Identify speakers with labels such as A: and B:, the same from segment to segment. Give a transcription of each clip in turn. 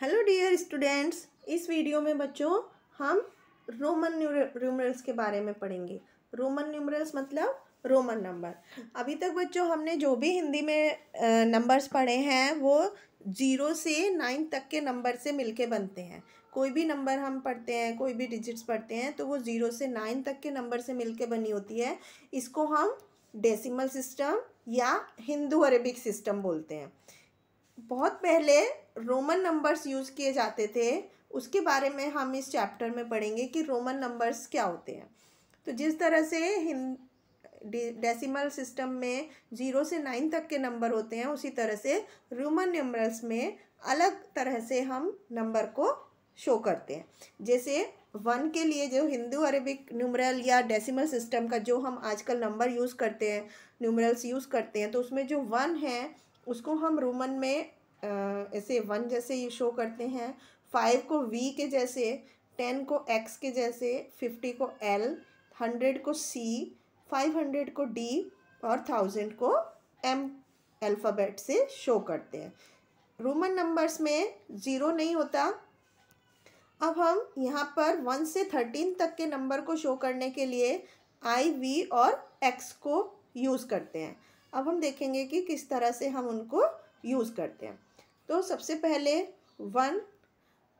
A: hello dear students इस video में बच्चों हम रोमन न्यूमरल्स के बारे में पढ़ेंगे रोमन न्यूमरल्स मतलब रोमन नंबर अभी तक बच्चों हमने जो भी हिंदी में नंबर्स पढ़े हैं वो जीरो से नाइन तक के नंबर से मिलके बनते हैं कोई भी नंबर हम पढ़ते हैं कोई भी डिजिट्स पढ़ते हैं तो वो ज़ीरो से नाइन तक के नंबर से मिल बनी होती है इसको हम डेसिमल सिस्टम या हिंदू अरेबिक सिस्टम बोलते हैं बहुत पहले रोमन नंबर्स यूज़ किए जाते थे उसके बारे में हम इस चैप्टर में पढ़ेंगे कि रोमन नंबर्स क्या होते हैं तो जिस तरह से हिंद डेसिमल सिस्टम में ज़ीरो से नाइन तक के नंबर होते हैं उसी तरह से रोमन नंबर्स में अलग तरह से हम नंबर को शो करते हैं जैसे वन के लिए जो हिंदू अरेबिक न्यूमरल या डेसिमल सिस्टम का जो हम आजकल नंबर यूज़ करते हैं न्यूमरल्स यूज़ करते हैं तो उसमें जो वन है उसको हम रोमन में ऐसे वन जैसे ये शो करते हैं फाइव को वी के जैसे टेन को एक्स के जैसे फिफ्टी को एल हंड्रेड को सी फाइव हंड्रेड को डी और थाउजेंड को एम अल्फ़ाबेट से शो करते हैं रोमन नंबर्स में ज़ीरो नहीं होता अब हम यहाँ पर वन से थर्टीन तक के नंबर को शो करने के लिए आई वी और एक्स को यूज़ करते हैं अब हम देखेंगे कि किस तरह से हम उनको यूज़ करते हैं तो सबसे पहले वन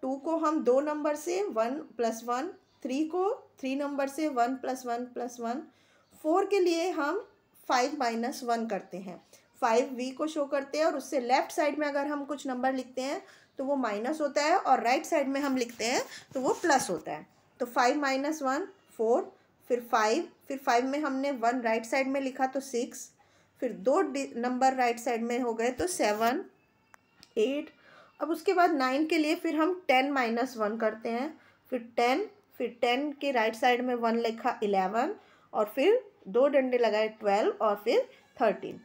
A: टू को हम दो नंबर से वन प्लस वन थ्री को थ्री नंबर से one plus one plus one four के लिए हम फाइव माइनस वन करते हैं फाइव वी को शो करते हैं और उससे लेफ्ट साइड में अगर हम कुछ नंबर लिखते हैं तो वो माइनस होता है और राइट right साइड में हम लिखते हैं तो वो प्लस होता है तो फाइव माइनस वन फोर फिर फाइव फिर फाइव में हमने वन राइट साइड में लिखा तो सिक्स फिर दो नंबर राइट साइड में हो गए तो सेवन एट अब उसके बाद नाइन के लिए फिर हम टेन माइनस वन करते हैं फिर टेन फिर टेन के राइट साइड में वन लिखा इलेवन और फिर दो डंडे लगाए ट्वेल्व और फिर थर्टीन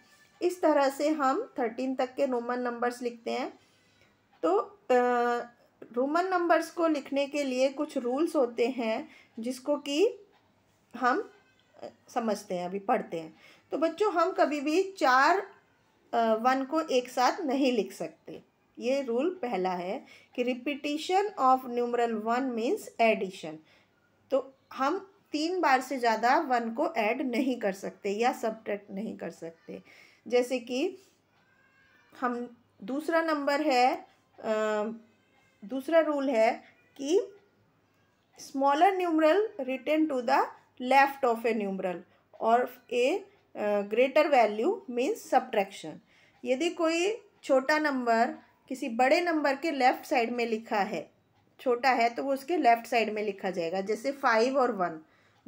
A: इस तरह से हम थर्टीन तक के रोमन नंबर्स लिखते हैं तो रोमन नंबर्स को लिखने के लिए कुछ रूल्स होते हैं जिसको कि हम समझते हैं अभी पढ़ते हैं तो बच्चों हम कभी भी चार वन को एक साथ नहीं लिख सकते ये रूल पहला है कि repetition of numeral one means addition तो हम तीन बार से ज़्यादा वन को ऐड नहीं कर सकते या सब्ट्रैक्ट नहीं कर सकते जैसे कि हम दूसरा नंबर है आ, दूसरा रूल है कि smaller numeral return to the left of a numeral और a greater value means subtraction यदि कोई छोटा नंबर किसी बड़े नंबर के लेफ़्ट साइड में लिखा है छोटा है तो वो उसके लेफ़्ट साइड में लिखा जाएगा जैसे फाइव और वन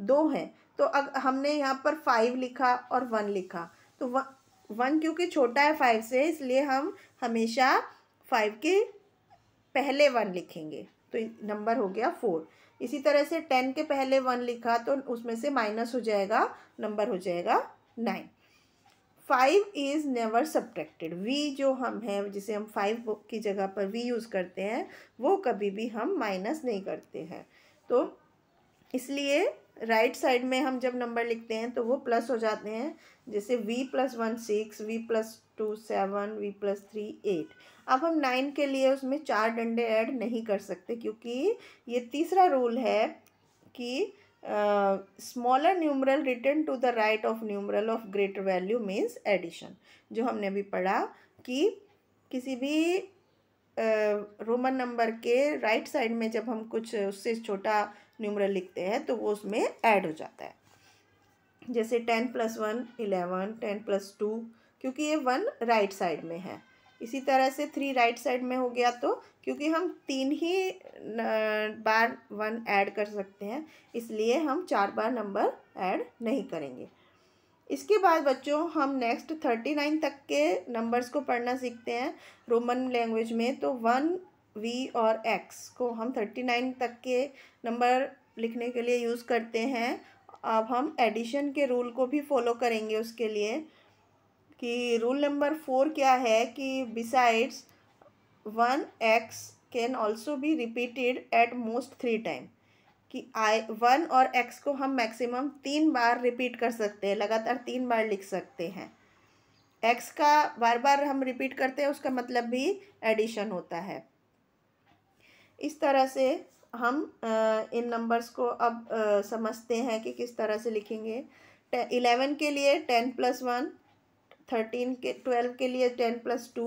A: दो हैं तो अग हमने यहाँ पर फाइव लिखा और वन लिखा तो व, वन क्योंकि छोटा है फाइव से इसलिए हम हमेशा फाइव के पहले वन लिखेंगे तो नंबर हो गया फोर इसी तरह से टेन के पहले वन लिखा तो उसमें से माइनस हो जाएगा नंबर हो जाएगा nine five is never subtracted V जो हम हैं जिसे हम फाइव की जगह पर वी यूज़ करते हैं वो कभी भी हम माइनस नहीं करते हैं तो इसलिए राइट right साइड में हम जब नंबर लिखते हैं तो वो प्लस हो जाते हैं जैसे V plus one six V plus two seven V plus three eight अब हम नाइन के लिए उसमें चार डंडे ऐड नहीं कर सकते क्योंकि ये तीसरा रूल है कि smaller numeral return to the right of numeral of greater value means addition जो हमने अभी पढ़ा कि किसी भी रोमन uh, नंबर के राइट right साइड में जब हम कुछ उससे छोटा न्यूमरल लिखते हैं तो वो उसमें ऐड हो जाता है जैसे ten plus one eleven ten plus two क्योंकि ये वन राइट साइड में है इसी तरह से थ्री राइट साइड में हो गया तो क्योंकि हम तीन ही बार वन ऐड कर सकते हैं इसलिए हम चार बार नंबर ऐड नहीं करेंगे इसके बाद बच्चों हम नेक्स्ट थर्टी नाइन तक के नंबर्स को पढ़ना सीखते हैं रोमन लैंग्वेज में तो वन वी और एक्स को हम थर्टी नाइन तक के नंबर लिखने के लिए यूज़ करते हैं अब हम एडिशन के रूल को भी फॉलो करेंगे उसके लिए कि रूल नंबर फोर क्या है कि besides one X can also be repeated at most three time कि आई वन और एक्स को हम मैक्सिमम तीन बार रिपीट कर सकते हैं लगातार तीन बार लिख सकते हैं एक्स का बार बार हम रिपीट करते हैं उसका मतलब भी एडिशन होता है इस तरह से हम इन नंबर्स को अब समझते हैं कि किस तरह से लिखेंगे इलेवन के लिए टेन प्लस वन थर्टीन के ट्वेल्व के लिए टेन प्लस टू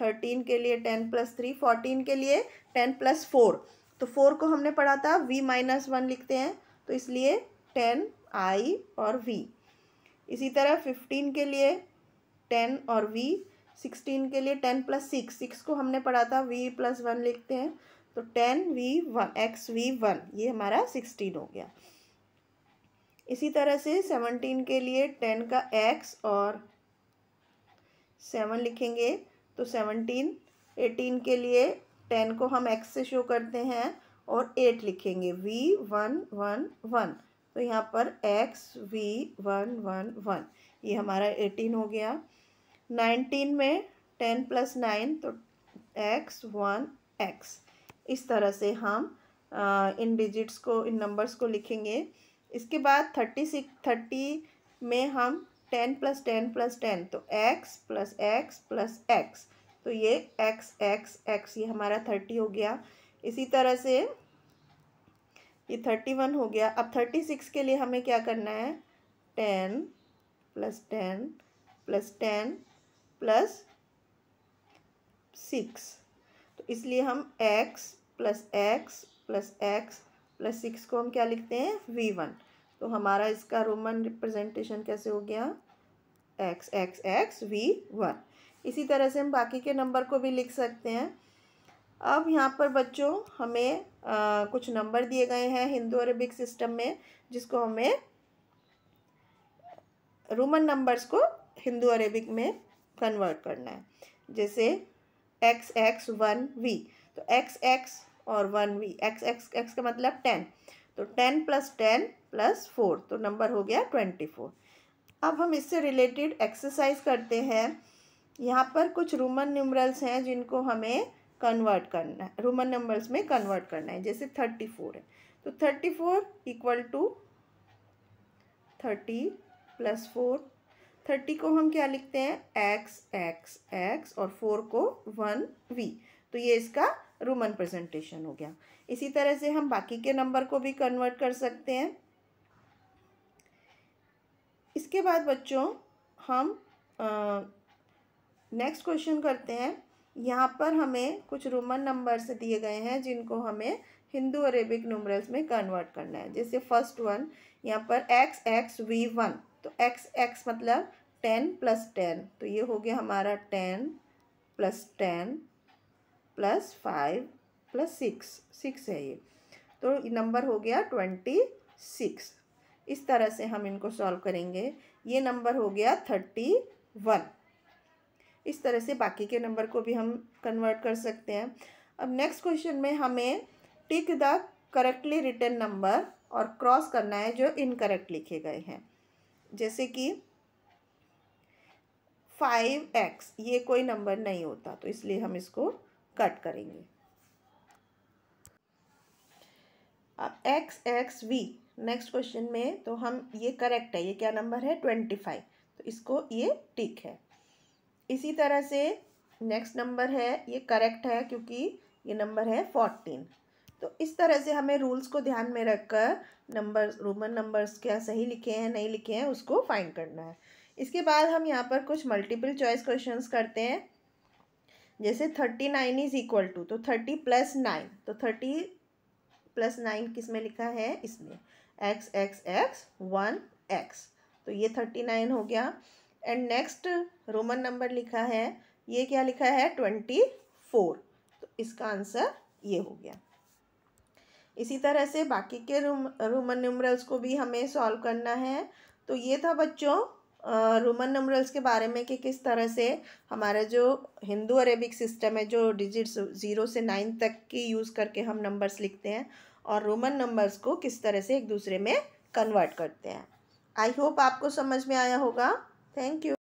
A: थर्टीन के लिए टेन प्लस थ्री फोर्टीन के लिए टेन प्लस फोर तो फोर को हमने पढ़ा था वी माइनस वन लिखते हैं तो इसलिए टेन आई और वी इसी तरह फिफ्टीन के लिए टेन और वी सिक्सटीन के लिए टेन प्लस सिक्स सिक्स को हमने पढ़ा था वी प्लस वन लिखते हैं तो ten V one X V one ये हमारा सिक्सटीन हो गया इसी तरह से सेवनटीन के लिए टेन का एक्स और सेवन लिखेंगे तो सेवनटीन एटीन के लिए टेन को हम एक्स से शो करते हैं और एट लिखेंगे वी वन वन वन तो यहाँ पर X V one one one ये हमारा एटीन हो गया नाइनटीन में टेन प्लस नाइन तो एक्स वन एक्स इस तरह से हम आ, इन डिजिट्स को इन नंबर्स को लिखेंगे इसके बाद थर्टी सिक्स थर्टी में हम ten plus ten plus ten तो X plus X plus X तो ये एक्स एक्स एक्स ये हमारा थर्टी हो गया इसी तरह से ये थर्टी वन हो गया अब थर्टी सिक्स के लिए हमें क्या करना है ten plus ten plus ten plus six तो इसलिए हम X plus X plus X plus six को हम क्या लिखते हैं वी वन तो हमारा इसका रोमन रिप्रेजेंटेशन कैसे हो गया X X X V one इसी तरह से हम बाकी के नंबर को भी लिख सकते हैं अब यहाँ पर बच्चों हमें आ, कुछ नंबर दिए गए हैं हिंदू अरबिक सिस्टम में जिसको हमें रोमन नंबर्स को हिंदू अरेबिक में कन्वर्ट करना है जैसे एक्स एक्स वन वी तो एक्स एक्स और one V X X X का मतलब टेन तो ten plus ten plus four तो नंबर हो गया ट्वेंटी फोर अब हम इससे रिलेटेड एक्सरसाइज करते हैं यहाँ पर कुछ रोमन न्यूमरल्स हैं जिनको हमें कन्वर्ट करना है रोमन नंबर्स में कन्वर्ट करना है जैसे थर्टी फोर है तो thirty four equal to thirty plus four thirty को हम क्या लिखते हैं एक्स एक्स एक्स और फोर को वन वी तो ये इसका रोमन प्रेजेंटेशन हो गया इसी तरह से हम बाकी के नंबर को भी कन्वर्ट कर सकते हैं इसके बाद बच्चों हम नेक्स्ट क्वेश्चन करते हैं यहाँ पर हमें कुछ रोमन नंबर्स दिए गए हैं जिनको हमें हिंदू अरेबिक नंबर्स में कन्वर्ट करना है जैसे फर्स्ट वन यहाँ पर एक्स एक्स वी वन तो एक्स एक्स मतलब टेन प्लस टेन तो ये हो गया हमारा ten plus ten plus five plus six six है ये तो नंबर हो गया ट्वेंटी सिक्स इस तरह से हम इनको सॉल्व करेंगे ये नंबर हो गया थर्टी वन इस तरह से बाकी के नंबर को भी हम कन्वर्ट कर सकते हैं अब नेक्स्ट क्वेश्चन में हमें tick the correctly return number और क्रॉस करना है जो इनकरेक्ट लिखे गए हैं जैसे कि फाइव एक्स ये कोई नंबर नहीं होता तो इसलिए हम इसको कट करेंगे अब X X V next question में तो हम ये करेक्ट है ये क्या नंबर है ट्वेंटी फाइव तो इसको ये टिक है इसी तरह से नेक्स्ट नंबर है ये करेक्ट है क्योंकि ये नंबर है फोर्टीन तो इस तरह से हमें रूल्स को ध्यान में रखकर नंबर रोमन नंबर्स क्या सही लिखे हैं नहीं लिखे हैं उसको फाइंड करना है इसके बाद हम यहाँ पर कुछ मल्टीपल चॉइस क्वेश्चंस करते हैं जैसे thirty nine is equal to तो थर्टी प्लस नाइन तो थर्टी प्लस नाइन किस में लिखा है इसमें X X X one X तो ये थर्टी नाइन हो गया एंड नेक्स्ट रोमन नंबर लिखा है ये क्या लिखा है ट्वेंटी फोर तो इसका आंसर ये हो गया इसी तरह से बाकी के रूम रोमन न्यूमरल्स को भी हमें सॉल्व करना है तो ये था बच्चों रोमन नंबरल्स के बारे में कि किस तरह से हमारा जो हिंदू अरेबिक सिस्टम है जो डिजिट्स ज़ीरो से नाइन तक की यूज़ करके हम नंबर्स लिखते हैं और रोमन नंबर्स को किस तरह से एक दूसरे में कन्वर्ट करते हैं आई होप आपको समझ में आया होगा थैंक यू